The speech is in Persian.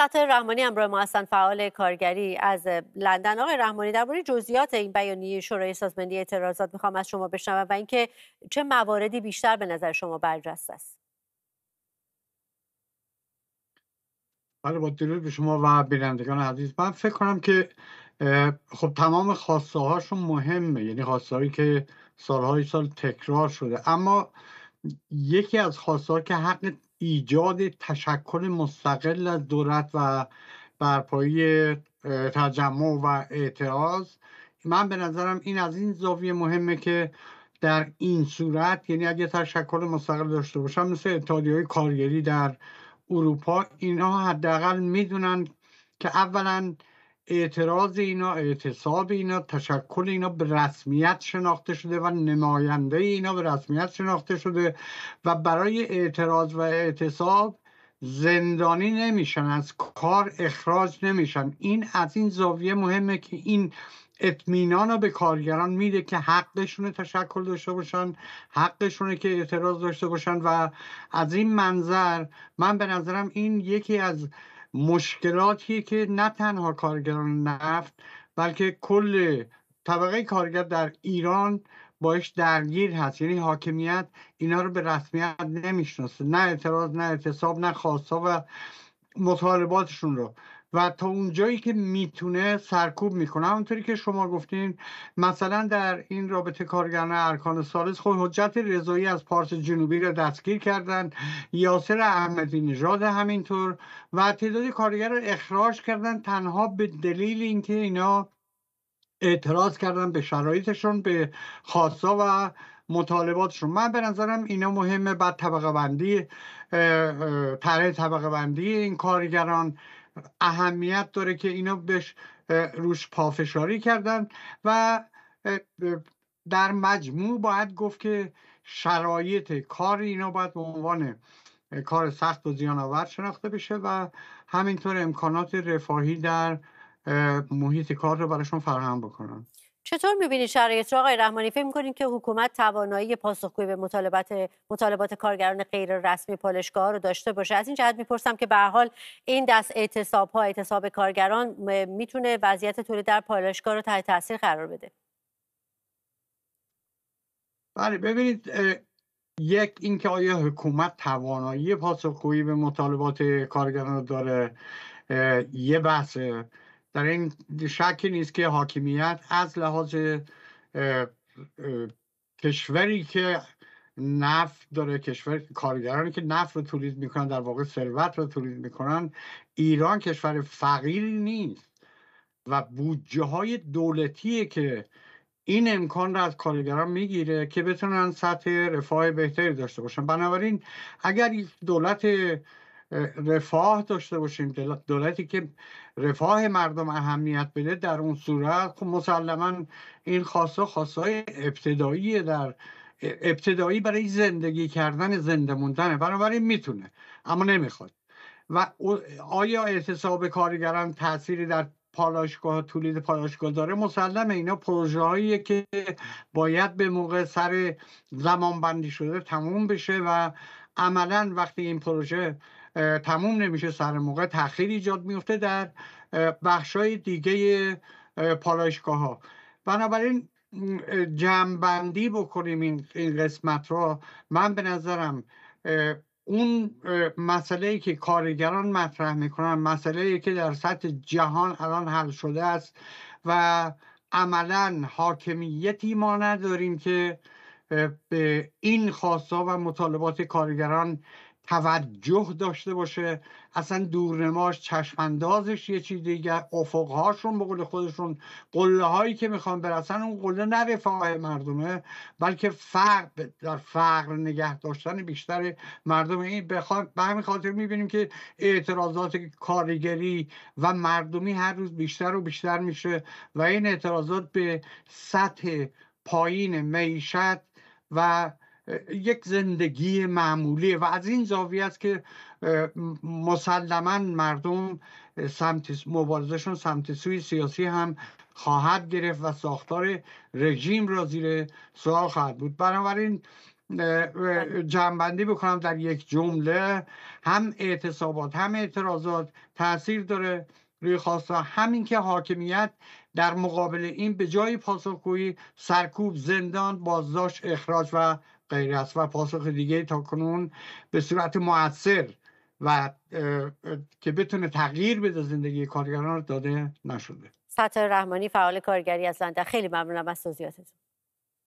سطح رحمانی همراه ما هستند فعال کارگری از لندن آقای رحمانی درباره جزئیات این بیانیه شورای سازمندی اعتراضات میخوام از شما بشنوم و اینکه چه مواردی بیشتر به نظر شما برجسته است بله با به شما و بینندگان عزیز من فکر کنم که خب تمام خواسته هاشون مهمه یعنی خواسته که سالهای سال تکرار شده اما یکی از خواسته که حق ایجاد تشکل مستقل از دولت و برپایی تجمع و اعتراض من به نظرم این از این زاویه مهمه که در این صورت یعنی اگه تشکل مستقل داشته باشن مثل اتحادی های کارگری در اروپا اینها حداقل میدونن که اولا اعتراض اینا اعتصاب اینا تشکل اینا به رسمیت شناخته شده و نماینده اینا به رسمیت شناخته شده و برای اعتراض و اعتصاب زندانی نمیشن از کار اخراج نمیشن این از این زاویه مهمه که این اطمینان رو به کارگران میده که حقشون تشکل داشته باشن حقشونه که اعتراض داشته باشن و از این منظر من به نظرم این یکی از مشکلاتی که نه تنها کارگران نفت بلکه کل طبقه کارگر در ایران باش درگیر هست یعنی حاکمیت اینا رو به رسمیت نمیشناسه نه اعتراض نه اعتصاب نه خواستا و مطالباتشون رو و تا اونجایی که میتونه سرکوب میکنه اونطوری که شما گفتین مثلا در این رابطه کارگران ارکان سالس خود خب، حجت رضایی از پارس جنوبی را دستگیر کردند یاسر احمدی نژاد همینطور و تعدادی کارگر را اخراج کردن تنها به دلیل اینکه اینا اعتراض کردن به شرایطشون به خاصا و مطالباتشون من به نظرم اینا مهمه بعد طبقه بندی طرح طبقه بندی این کارگران اهمیت داره که اینو بهش روش پافشاری کردن و در مجموع باید گفت که شرایط کار اینا باید به عنوان کار سخت و زیان آور شناخته بشه و همینطور امکانات رفاهی در محیط کار رو براشون فراهم بکنن چطور میبینید شرایط را آقای رحمانی فکر میکنید که حکومت توانایی پاسخگویی به مطالبات مطالبات کارگران غیر رسمی پالشگاه رو داشته باشه از این جهت میپرسم که به حال این دست اعتصاب ها اعتصاب کارگران میتونه وضعیت تولید در پالشگاه رو تحت تاثیر قرار بده بله ببینید یک اینکه آیا حکومت توانایی پاسخگویی به مطالبات کارگران رو داره یه بحث در این شکی نیست که حاکمیت از لحاظ کشوری که نفت داره کشور کارگرانی که نفت رو تولید میکنن در واقع ثروت رو تولید میکنن ایران کشور فقیری نیست و بودجه های دولتیه که این امکان را از کارگران میگیره که بتونن سطح رفاه بهتری داشته باشن بنابراین اگر دولت رفاه داشته باشیم دولتی که رفاه مردم اهمیت بده در اون صورت خب مسلما این خاصه های ابتدایی در ابتدایی برای زندگی کردن زنده موندنه بنابراین میتونه اما نمیخواد و آیا اعتصاب کارگران تاثیری در پالاشگاه تولید پالاشگاه داره مسلمه اینا پروژه هاییه که باید به موقع سر زمان بندی شده تموم بشه و عملا وقتی این پروژه تموم نمیشه سر موقع تاخیر ایجاد میفته در بخشای دیگه پالایشگاه ها بنابراین جمعبندی بکنیم این قسمت را من به نظرم اون مسئله ای که کارگران مطرح میکنن مسئله که در سطح جهان الان حل شده است و عملا حاکمیتی ما نداریم که به این خواستا و مطالبات کارگران توجه داشته باشه اصلا دورنماش چشماندازش یه چیز دیگه افقهاشون به قول خودشون قله هایی که میخوان برسن اون قله نه رفاه مردمه بلکه فقر در فقر نگه داشتن بیشتر مردم این به همین خاطر میبینیم که اعتراضات کارگری و مردمی هر روز بیشتر و بیشتر میشه و این اعتراضات به سطح پایین معیشت و یک زندگی معمولی و از این زاویه است که مسلما مردم سمت مبارزشون سمت سوی سیاسی هم خواهد گرفت و ساختار رژیم را زیر سوال خواهد بود بنابراین بله. جنبندی بکنم در یک جمله هم اعتصابات هم اعتراضات تاثیر داره روی خواستها همین که حاکمیت در مقابل این به جای پاسخگویی سرکوب زندان بازداشت اخراج و غیر است و پاسخ دیگه تا کنون به صورت موثر و که بتونه تغییر بده زندگی کارگران داده نشده سطح رحمانی فعال کارگری از لندن خیلی ممنونم از توضیحاتتون